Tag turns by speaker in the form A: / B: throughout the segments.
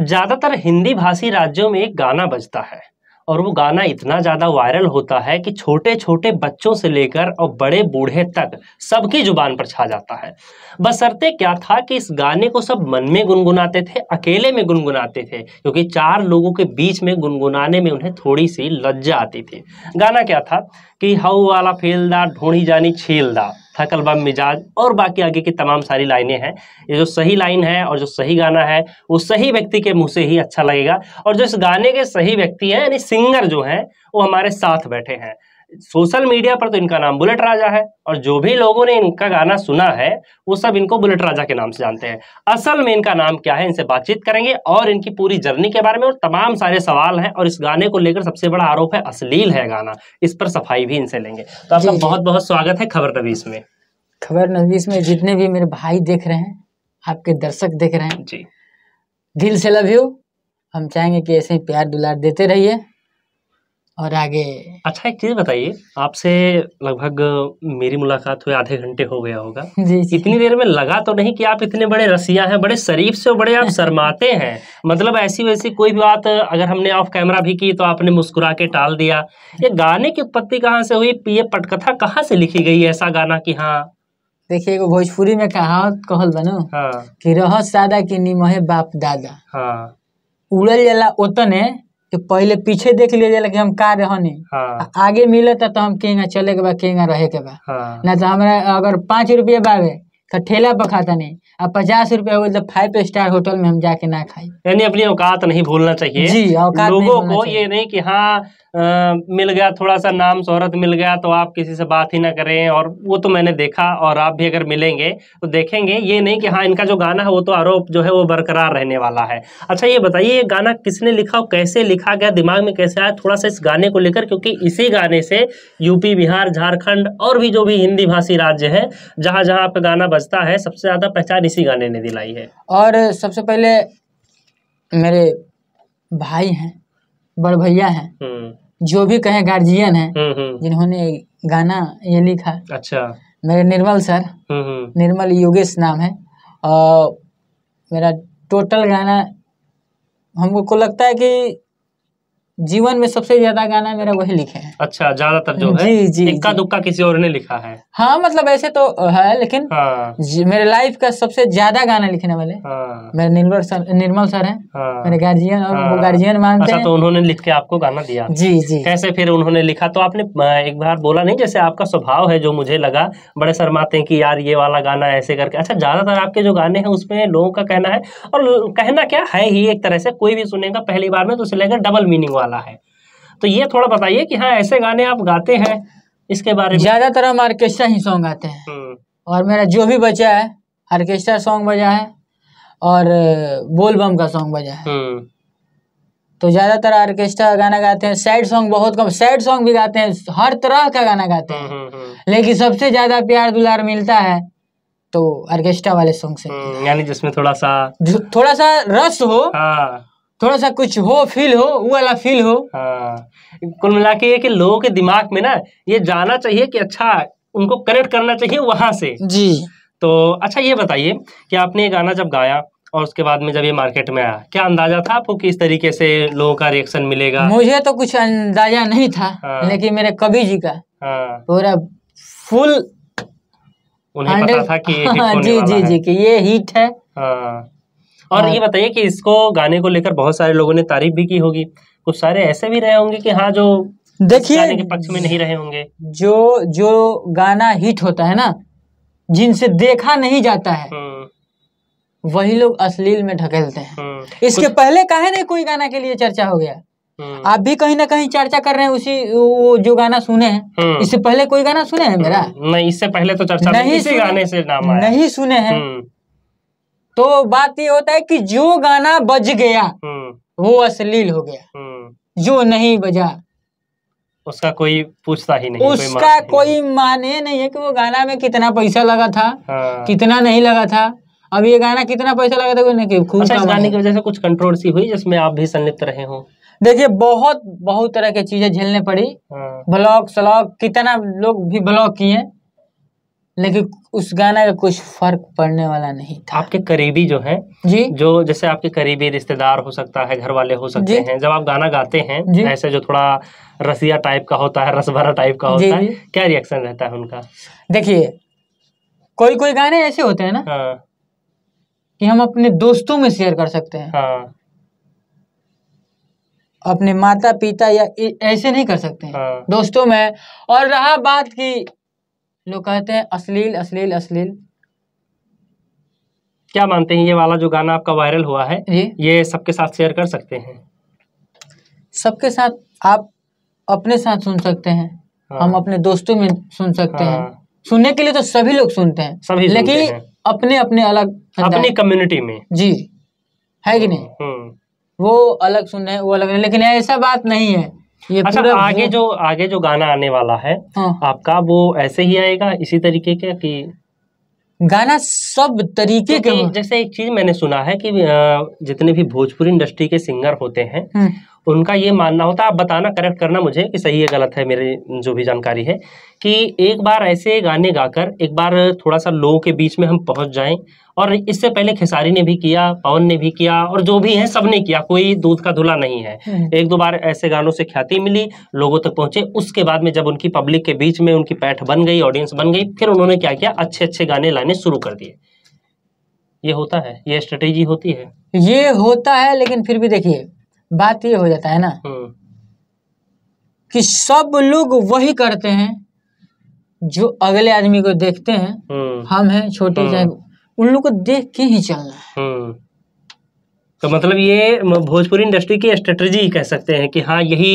A: ज़्यादातर हिंदी भाषी राज्यों में एक गाना बजता है और वो गाना इतना ज़्यादा वायरल होता है कि छोटे छोटे बच्चों से लेकर और बड़े बूढ़े तक सबकी जुबान पर छा जाता है बसरते क्या था कि इस गाने को सब मन में गुनगुनाते थे अकेले में गुनगुनाते थे क्योंकि चार लोगों के बीच में गुनगुनाने में उन्हें थोड़ी सी लज्जा आती थी गाना क्या था कि हऊ वाला फेलदा ढोड़ी जानी छेलदा थकल बम मिजाज और बाकी आगे की तमाम सारी लाइनें हैं ये जो सही लाइन है और जो सही गाना है वो सही व्यक्ति के मुंह से ही अच्छा लगेगा और जो इस गाने के सही व्यक्ति हैं यानी सिंगर जो हैं वो हमारे साथ बैठे हैं सोशल मीडिया पर तो इनका नाम बुलेट राजा है और जो भी लोगों ने इनका गाना सुना है वो सब इनको बुलेट राजा के नाम से जानते हैं असल में इनका नाम क्या है इनसे बातचीत करेंगे और इनकी पूरी जर्नी के बारे में और तमाम सारे सवाल हैं और इस गाने को लेकर सबसे बड़ा आरोप है अश्लील है गाना इस पर सफाई भी इनसे लेंगे तो आपका बहुत बहुत स्वागत है खबर नवीस में
B: खबर नवीस में जितने भी मेरे भाई देख रहे हैं आपके दर्शक देख रहे हैं जी दिल से लव यू हम चाहेंगे कि ऐसे ही प्यार दुलार देते रहिए और आगे
A: अच्छा एक चीज बताइए आपसे लगभग मेरी मुलाकात हुई आधे घंटे हो गया होगा जी, जी इतनी देर में लगा तो नहीं कि आप इतने बड़े रसिया हैं बड़े शरीफ से बड़े आप शर्माते हैं मतलब ऐसी वैसी कोई भी बात अगर हमने ऑफ कैमरा भी की तो आपने मुस्कुरा के टाल दिया ये गाने की उत्पत्ति कहाँ से हुई ये पटकथा कहाँ से लिखी गई ऐसा गाना की हाँ देखिए
B: एगो भोजपुरी में कहावत कहल बनो हाँ। कि रह सादा की निमहे बाप दादा हाँ। उड़ल जला ओतने तो पहले पीछे देख लिया जाए कि हम का रहनी हाँ। आगे मिले तो हम केंगा चले के बाद केंगा रहे के बाद हाँ। ना तो हमारा अगर पाँच रुपया बावे तो ठेला पर था नहीं अब पचास रुपया हो तो फाइव स्टार होटल में हम जाके ना खाए
A: यानी अपनी औकात नहीं भूलना चाहिए जी औकात लोगों को ये नहीं कि हाँ आ, मिल गया थोड़ा सा नाम शोहरत मिल गया तो आप किसी से बात ही ना करें और वो तो मैंने देखा और आप भी अगर मिलेंगे तो देखेंगे ये नहीं कि हाँ इनका जो गाना है वो तो आरोप जो है वो बरकरार रहने वाला है अच्छा ये बताइए ये गाना किसने लिखा और कैसे लिखा गया दिमाग में कैसे आया थोड़ा सा इस गाने को लेकर क्योंकि इसी गाने से यूपी बिहार झारखंड और भी जो भी हिंदी भाषी राज्य है जहाँ जहाँ आपका गाना बजता है सबसे ज़्यादा पहचान इसी गाने ने दिलाई है
B: और सबसे पहले मेरे भाई हैं बड़ भैया हैं
A: हम्म।
B: जो भी कहे गार्जियन है हम्म, हम्म। जिन्होंने गाना ये लिखा अच्छा मेरे निर्मल सर निर्मल योगेश नाम है और मेरा टोटल गाना हमको को लगता है कि जीवन में सबसे ज्यादा गाना मेरा वही लिखे हैं
A: अच्छा ज्यादातर जो है जी जी इक्का जी. किसी और ने लिखा है
B: हाँ मतलब ऐसे तो है लेकिन
A: हाँ। मेरे
B: लाइफ का सबसे ज्यादा गाना लिखने वाले हाँ। मेरे निर्मल सर निर्मल सर है हाँ। मेरे गार्जियन और हाँ। गार्जियन मानते अच्छा, हैं तो
A: उन्होंने लिख के आपको गाना दिया जी जी कैसे फिर उन्होंने लिखा तो आपने एक बार बोला नहीं जैसे आपका स्वभाव है जो मुझे लगा बड़े शर्माते हैं कि यार ये वाला गाना ऐसे करके अच्छा ज्यादातर आपके जो गाने हैं उसमें लोगों का कहना है और कहना क्या है ही एक तरह से कोई भी सुनेगा पहली बार में तो उसे डबल मीनिंग वाला है तो ये थोड़ा बताइए कि हाँ ऐसे गाने आप गाते हैं इसके बारे में ज्यादातर हम आर्केस्ट्रा ही सॉन्ग गाते हैं हम्म। और मेरा
B: जो भी बचा है आर्केस्ट्रा सॉन्ग बजा है और बोलबम का सॉन्ग बजा है हम्म। तो ज्यादातर आर्केस्ट्रा गाना गाते हैं सैड सॉन्ग बहुत कम सैड सॉन्ग भी गाते हैं हर तरह का गाना गाते हैं हम्म, लेकिन सबसे ज्यादा प्यार दुलार मिलता है तो आर्केस्ट्रा
A: वाले सॉन्ग से यानी जिसमें थोड़ा सा थोड़ा सा रस हो हाँ। थोड़ा सा कुछ हो फील हो वो वाला फील हो हाँ। कुल मिला के कि लोगों के दिमाग में ना ये जाना चाहिए कि अच्छा उनको कनेक्ट करना चाहिए वहां से जी तो अच्छा ये बताइए कि आपने ये गाना जब गाया और उसके बाद में जब ये मार्केट में आया क्या अंदाजा था आपको किस तरीके से लोगों का रिएक्शन मिलेगा मुझे
B: तो कुछ अंदाजा नहीं था हाँ। लेकिन मेरे कवि जी का हाँ। पूरा फुल
A: उन्हें पता था कि ये हिट हाँ, होने जी वाला जी है। जी कि
B: ये हिट है हाँ। और हाँ। ये
A: बताइए कि इसको गाने को लेकर बहुत सारे लोगों ने तारीफ भी की होगी कुछ सारे ऐसे भी रहे होंगे कि हाँ जो देखिए पक्ष में नहीं रहे होंगे जो जो गाना हिट होता है ना जिनसे
B: देखा नहीं जाता है हम्म। वही लोग अश्लील में ढकेलते हैं हम्म। इसके पहले कहे नहीं कोई गाना के लिए चर्चा हो गया हम्म। आप भी कहीं ना कहीं चर्चा कर रहे हैं उसी वो जो गाना सुने हैं इससे पहले कोई गाना सुने हैं मेरा
A: नहीं इससे पहले तो चर्चा नहीं इसी गाने से नाम नहीं सुने हैं
B: तो बात ये होता है कि जो गाना बज गया
A: हम्म।
B: वो अश्लील हो गया हम्म। जो नहीं बजा
A: उसका कोई पूछता ही नहीं उसका
B: कोई माने नहीं है कि वो गाना में कितना पैसा लगा था हाँ। कितना नहीं लगा था अब ये गाना कितना पैसा लगा था कोई नहीं अच्छा, गाने की वजह से कुछ कंट्रोवर्सी हुई जिसमें आप भी संलिप्त रहे हो देखिए बहुत बहुत तरह की चीजें झेलने पड़ी हाँ। ब्लॉक कितना लोग भी ब्लॉक किए लेकिन उस गाना का कुछ फर्क पड़ने वाला नहीं
A: था आपके करीबी जो है जी जो जैसे आपके करीबी रिश्तेदार हो सकता है घर वाले हो सकते हैं जब आप गाना गाते हैं ऐसे जो थोड़ा रसिया टाइप का होता है रसभरा टाइप का होता है क्या रिएक्शन रहता है उनका देखिए कोई कोई
B: गाने ऐसे होते हैं ना हाँ। कि हम अपने दोस्तों में शेयर कर सकते हैं हाँ। अपने माता पिता या ऐसे नहीं कर सकते हाँ। दोस्तों में और रहा बात की लोग कहते हैं अश्लील अश्लील अश्लील
A: क्या मानते हैं ये वाला जो गाना आपका वायरल हुआ है ये ये सबके साथ शेयर कर सकते हैं
B: सबके साथ आप अपने साथ सुन सकते हैं हाँ। हम अपने दोस्तों में सुन सकते हाँ। हैं सुनने के लिए तो सभी लोग सुनते हैं सभी लेकिन अपने अपने अलग अपनी
A: कम्युनिटी में जी है कि नहीं हम्म,
B: हम्म। वो अलग सुन रहे हैं वो अलग लेकिन ऐसा बात नहीं है ये अच्छा आगे
A: जो आगे जो गाना आने वाला है हाँ। आपका वो ऐसे ही आएगा इसी तरीके के कि गाना सब तरीके के हाँ। जैसे एक चीज मैंने सुना है कि जितने भी भोजपुरी इंडस्ट्री के सिंगर होते हैं हम्म। उनका ये मानना होता आप बताना करेक्ट करना मुझे कि सही है गलत है मेरे जो भी जानकारी है कि एक बार ऐसे गाने गाकर एक बार थोड़ा सा लोगों के बीच में हम पहुंच जाएं और इससे पहले खेसारी ने भी किया पवन ने भी किया और जो भी है सबने किया कोई दूध का धुला नहीं है हम्म। एक दो बार ऐसे गानों से ख्याति मिली लोगों तक पहुंचे उसके बाद में जब उनकी पब्लिक के बीच में उनकी पैठ बन गई ऑडियंस बन गई फिर उन्होंने क्या किया अच्छे अच्छे गाने लाने शुरू कर दिए ये होता है ये स्ट्रेटेजी होती है
B: ये होता है लेकिन फिर भी देखिए बात ये हो जाता है ना
A: हम्म। कि सब लोग
B: वही करते हैं जो अगले आदमी को देखते हैं हम्म। हम हैं छोटे हम्म। चाहे उन लोग को देख के ही चलना
A: है तो मतलब ये भोजपुरी इंडस्ट्री की स्ट्रेटजी कह सकते हैं कि हाँ यही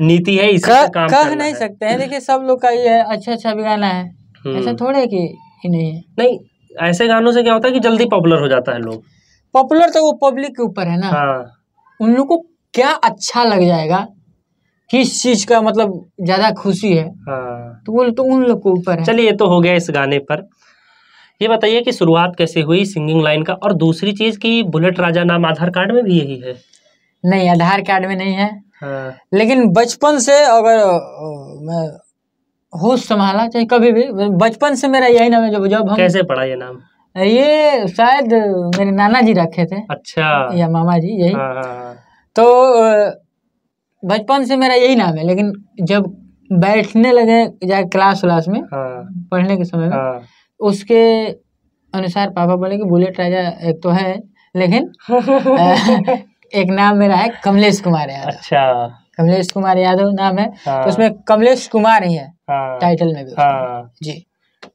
A: नीति है इसी का, काम कह
B: नहीं है। सकते हैं देखिए सब लोग का ये अच्छा अच्छा भी गाना है ऐसा थोड़े कि ही नहीं है
A: नहीं ऐसे गानों से क्या होता है कि जल्दी पॉपुलर हो जाता है लोग
B: पॉपुलर तो वो पब्लिक के ऊपर है ना हाँ उन लोग को क्या अच्छा लग जाएगा किस चीज का मतलब ज्यादा खुशी है
A: हाँ। तो बोल तो उन लोग को ऊपर चलिए ये तो हो गया इस गाने पर ये बताइए कि शुरुआत कैसे हुई सिंगिंग लाइन का और दूसरी चीज की बुलेट राजा नाम आधार कार्ड में भी यही है
B: नहीं आधार कार्ड में नहीं है हाँ। लेकिन बचपन से अगर मैं होश संभाला चाहे कभी भी बचपन से मेरा यही नाम है जब जब हम कैसे पढ़ा ये नाम ये शायद मेरे नाना जी रखे थे अच्छा या मामा जी यही हाँ, हाँ, हाँ। तो बचपन से मेरा यही नाम है लेकिन जब बैठने लगे जाए क्लास व्लास में हाँ। पढ़ने के समय में हाँ। उसके अनुसार पापा बोले कि बुलेट राजा एक तो है लेकिन एक नाम मेरा है कमलेश कुमार यादव अच्छा कमलेश कुमार यादव नाम है तो उसमें कमलेश कुमार ही है टाइटल में
A: भी जी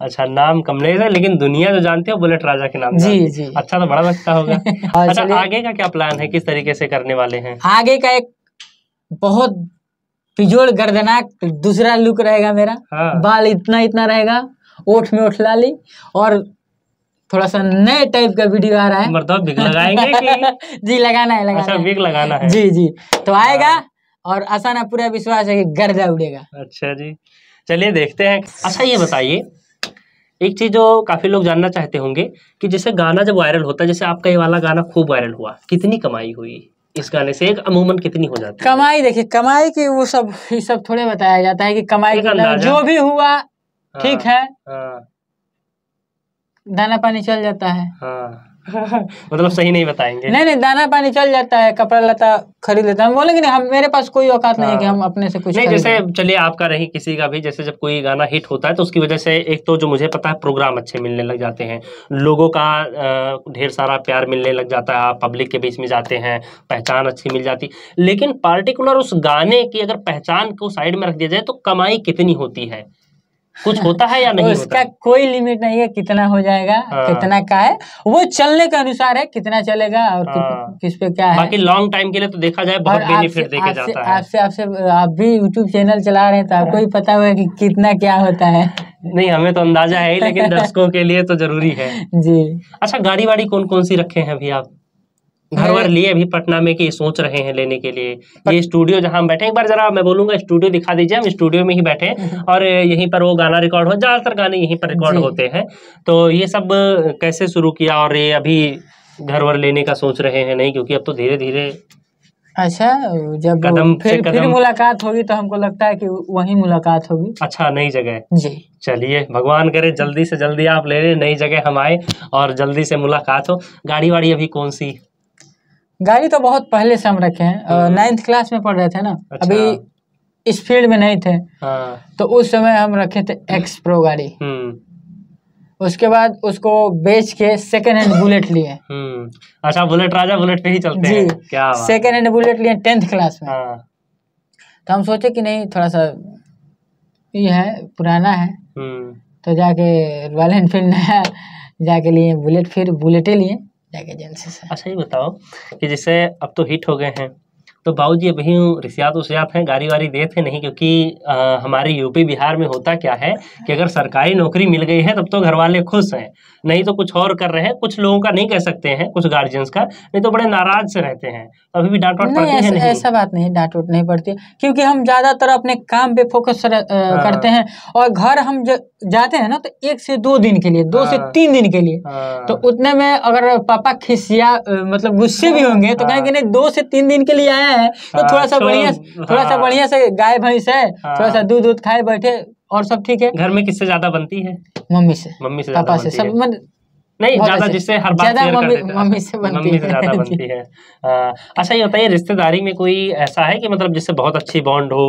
A: अच्छा नाम कमलेश है लेकिन दुनिया जो जानती है बुलेट राजा के नाम जी जी अच्छा तो बड़ा लगता होगा अच्छा हाँ, आगे का क्या प्लान है किस तरीके से करने वाले हैं आगे का एक बहुत पिजोड़ गर्दनाक
B: दूसरा लुक रहेगा मेरा हाँ। बाल इतना इतना रहेगा ओठ में ओठ लाली और थोड़ा सा नए टाइप का वीडियो आ रहा है
A: मतलब बिग लगाएंगे
B: कि जी लगाना है लगाना अच्छा,
A: बिग लगाना है जी जी
B: तो आएगा हाँ। और आसान पूरा विश्वास है कि गर्दा उड़ेगा
A: अच्छा जी चलिए देखते हैं अच्छा ये बताइए एक चीज़ जो काफ़ी लोग जानना चाहते होंगे कि जैसे गाना जब वायरल होता है जैसे आपका ये वाला गाना खूब वायरल हुआ कितनी कमाई हुई इस गाने से एक अमूमन कितनी हो जाती
B: है कमाई देखिए कमाई की वो सब ये सब थोड़े बताया जाता है कि कमाई का जो भी हुआ हाँ,
A: ठीक है हाँ।
B: दाना पानी चल जाता है हाँ मतलब
A: सही नहीं बताएंगे नहीं
B: नहीं दाना पानी चल जाता है कपड़ा लता खरीद लेता हम बोलेंगे नहीं हम मेरे पास कोई औकात नहीं है कि हाँ। हम अपने से कुछ नहीं जैसे
A: चलिए आपका रही किसी का भी जैसे जब कोई गाना हिट होता है तो उसकी वजह से एक तो जो मुझे पता है प्रोग्राम अच्छे मिलने लग जाते हैं लोगों का ढेर सारा प्यार मिलने लग जाता है आप पब्लिक के बीच में जाते हैं पहचान अच्छी मिल जाती लेकिन पार्टिकुलर उस गाने की अगर पहचान को साइड में रख दिया जाए तो कमाई कितनी होती है कुछ होता है या नहीं उसका होता?
B: कोई लिमिट नहीं है कितना हो जाएगा हाँ। कितना का है वो चलने के अनुसार है कितना चलेगा और किस हाँ। पे क्या है बाकी लॉन्ग
A: टाइम के लिए तो देखा जाए बहुत बेनिफिट देखा जाता है
B: आपसे आपसे आप भी यूट्यूब चैनल चला रहे हैं तो आपको हाँ। ही पता हुआ कि कितना क्या होता है
A: नहीं हमें तो अंदाजा है ही लेकिन दर्शकों के लिए तो जरूरी है जी अच्छा गाड़ी वाड़ी कौन कौन सी रखे हैं अभी आप घर वर लिए अभी पटना में कि सोच रहे हैं लेने के लिए ये स्टूडियो जहाँ हम बैठे एक बार जरा मैं बोलूंगा स्टूडियो दिखा दीजिए हम स्टूडियो में ही बैठे और यहीं पर वो गाना रिकॉर्ड हो ज्यादातर गाने यहीं पर रिकॉर्ड होते हैं तो ये सब कैसे शुरू किया और ये अभी घर वर लेने का सोच रहे हैं नहीं क्योंकि अब तो धीरे धीरे
B: अच्छा जब कदम फिर कदम... फिर मुलाकात होगी तो हमको लगता है कि वही मुलाकात होगी
A: अच्छा नई जगह जी चलिए भगवान करे जल्दी से जल्दी आप ले रहे नई जगह हम आए और जल्दी से मुलाकात हो गाड़ी वाड़ी अभी कौन सी
B: गाड़ी तो बहुत पहले से हम रखे हैं नाइन्थ हम्म। क्लास में पढ़ रहे थे ना अच्छा। अभी इस फील्ड में नहीं थे हाँ। तो उस समय हम रखे थे एक्स प्रो गाड़ी हम्म। उसके बाद उसको बेच के सेकेंड हैंड
A: बुलेट लिए हम्म। अच्छा बुलेट राजा बुलेट पे ही चलते जी, हैं क्या सेकेंड
B: हैंड बुलेट लिए टेंथ क्लास में हाँ। तो हम सोचे कि नहीं थोड़ा सा ये है पुराना है तो जाके रॉयल एनफील्ड नया जाके लिए बुलेट फिर बुलेटे लिए
A: टैग एजेंसी से अच्छा ये बताओ कि जैसे अब तो हिट हो गए हैं तो बाबू जी अभी रिसियात उसियात हैं गाड़ी वाड़ी देते थे नहीं क्योंकि आ, हमारे यूपी बिहार में होता क्या है कि अगर सरकारी नौकरी मिल गई है तब तो घर वाले खुश हैं नहीं तो कुछ और कर रहे हैं कुछ लोगों का नहीं कह सकते हैं कुछ गार्जियंस का नहीं तो बड़े नाराज से रहते हैं तो अभी भी डांट पड़ती है नहीं ऐसा
B: बात नहीं डांट वाट नहीं पड़ती क्योंकि हम ज्यादातर अपने काम पे फोकस हाँ। करते हैं और घर हम जाते हैं ना तो एक से दो दिन के लिए दो से हाँ। तीन दिन के लिए हाँ। तो उतने में अगर पापा खिसिया मतलब गुस्से भी होंगे तो कहेंगे नहीं दो से तीन दिन के लिए आया है तो हाँ, थोड़ा सा तो बढ़िया थोड़ा सा हाँ। बढ़िया से गाय भैंस है हाँ। थोड़ा सा दूध दूध खाए बैठे और सब ठीक है घर
A: में किससे ज्यादा बनती है मम्मी से मम्मी से पापा से सब नहीं ज्यादा जिससे हर बात मम्मी, मम्मी से बनती है, ज्यादा बनती है अच्छा ये बताइए रिश्तेदारी में कोई ऐसा है कि मतलब जिससे बहुत अच्छी बॉन्ड हो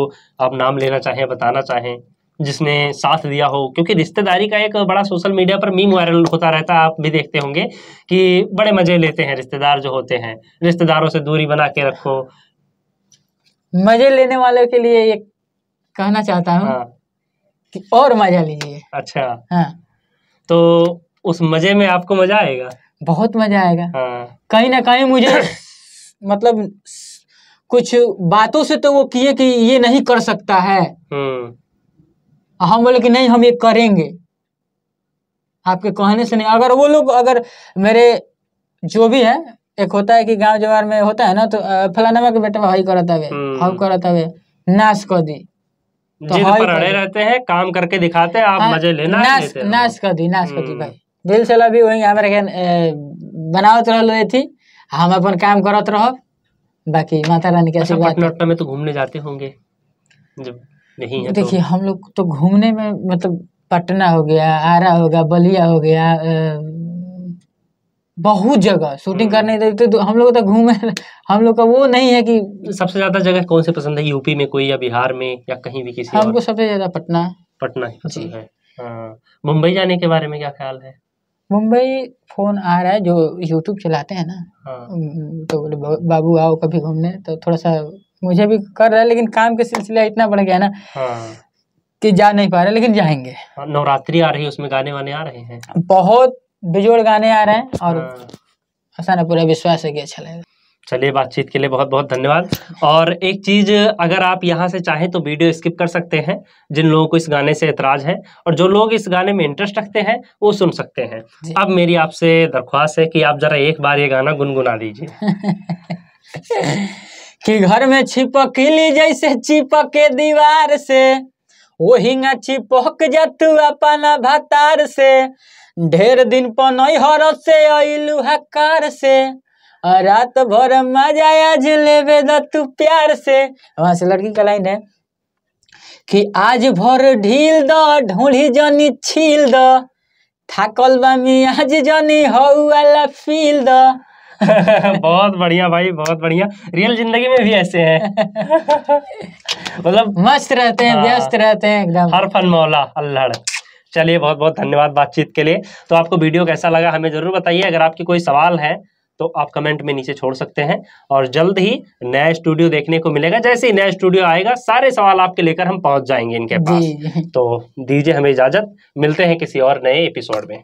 A: आप नाम लेना चाहें बताना चाहें जिसने साथ दिया हो क्योंकि रिश्तेदारी का एक बड़ा सोशल मीडिया पर मीम वायरल होता रहता है आप भी देखते होंगे कि बड़े मज़े लेते हैं रिश्तेदार जो होते हैं रिश्तेदारों से दूरी बना के रखो
B: मजे लेने वालों के लिए ये कहना चाहता हूँ हाँ। और मजा लीजिए अच्छा हाँ
A: तो उस मजे में आपको मजा आएगा
B: बहुत मजा आएगा हाँ। कहीं ना कहीं मुझे मतलब कुछ बातों से तो वो किए कि ये नहीं कर सकता है
A: हम्म।
B: हाँ, हम बोले कि नहीं हम ये करेंगे आपके कहने से नहीं अगर वो लोग अगर मेरे जो भी है एक होता है कि गांव जवार में होता है ना तो फलाना के बेटा हई करता हुए हाउ करता हुए नाश कर दी
A: तो पर अड़े रहते हैं काम करके दिखाते हैं आप हाँ, मजे लेना नाश
B: नाश कर दी नाश कर दी हम्म। भाई दिल से लगी वही हमारे बनावत रही थी हम अपन काम करत रहो बाकी माता रानी के अच्छा, आशीर्वाद
A: अच्छा में तो घूमने जाते होंगे जब नहीं है तो। देखिए हम
B: लोग तो घूमने में मतलब पटना हो गया आरा हो गया बलिया हो गया बहुत जगह शूटिंग करने हम्म। देते तो हम लोग तो घूमे हम लोग का वो नहीं है कि
A: सबसे ज्यादा जगह कौन से पसंद है यूपी में कोई या बिहार में या कहीं भी किसी हमको
B: सबसे ज्यादा पटना
A: पटना ही पसंद है हाँ। मुंबई जाने के बारे में क्या ख्याल है
B: मुंबई फोन आ रहा है जो यूट्यूब चलाते हैं ना हाँ। तो बोले बाबू आओ कभी घूमने तो थोड़ा सा मुझे भी कर रहा है लेकिन काम के सिलसिला इतना बढ़ गया ना हाँ। कि जा नहीं पा रहे लेकिन जाएंगे
A: नवरात्रि आ रही है उसमें गाने वाने आ रहे हैं
B: बहुत बेजोड़ गाने आ रहे हैं और हाँ। ऐसा ना पूरा विश्वास है कि अच्छा लगेगा
A: चलिए बातचीत के लिए बहुत बहुत धन्यवाद और एक चीज़ अगर आप यहाँ से चाहें तो वीडियो स्किप कर सकते हैं जिन लोगों को इस गाने से एतराज़ है और जो लोग इस गाने में इंटरेस्ट रखते हैं वो सुन सकते हैं अब मेरी आपसे दरख्वास्त है कि आप ज़रा एक बार ये गाना गुनगुना दीजिए
B: कि घर में छिपकली जैसे चिपके दीवार से वही छिपक जतु अपना भतार से ढेर दिन पर नैहर से अलू है कार से रात भर मजा आज लेवे तू प्यार से वहां से लड़की का लाइन है कि आज भर ढील द ढूंढी जनी छील द थकल बामी आज जनी हऊ वाला फील द
A: बहुत बढ़िया भाई बहुत बढ़िया रियल जिंदगी में भी ऐसे हैं मतलब मस्त रहते हैं हाँ। व्यस्त रहते हैं एकदम हर फन मौला अल्लाह चलिए बहुत बहुत धन्यवाद बातचीत के लिए तो आपको वीडियो कैसा लगा हमें ज़रूर बताइए अगर आपके कोई सवाल है तो आप कमेंट में नीचे छोड़ सकते हैं और जल्द ही नया स्टूडियो देखने को मिलेगा जैसे ही नया स्टूडियो आएगा सारे सवाल आपके लेकर हम पहुंच जाएंगे इनके पास तो दीजिए हमें इजाजत मिलते हैं किसी और नए एपिसोड में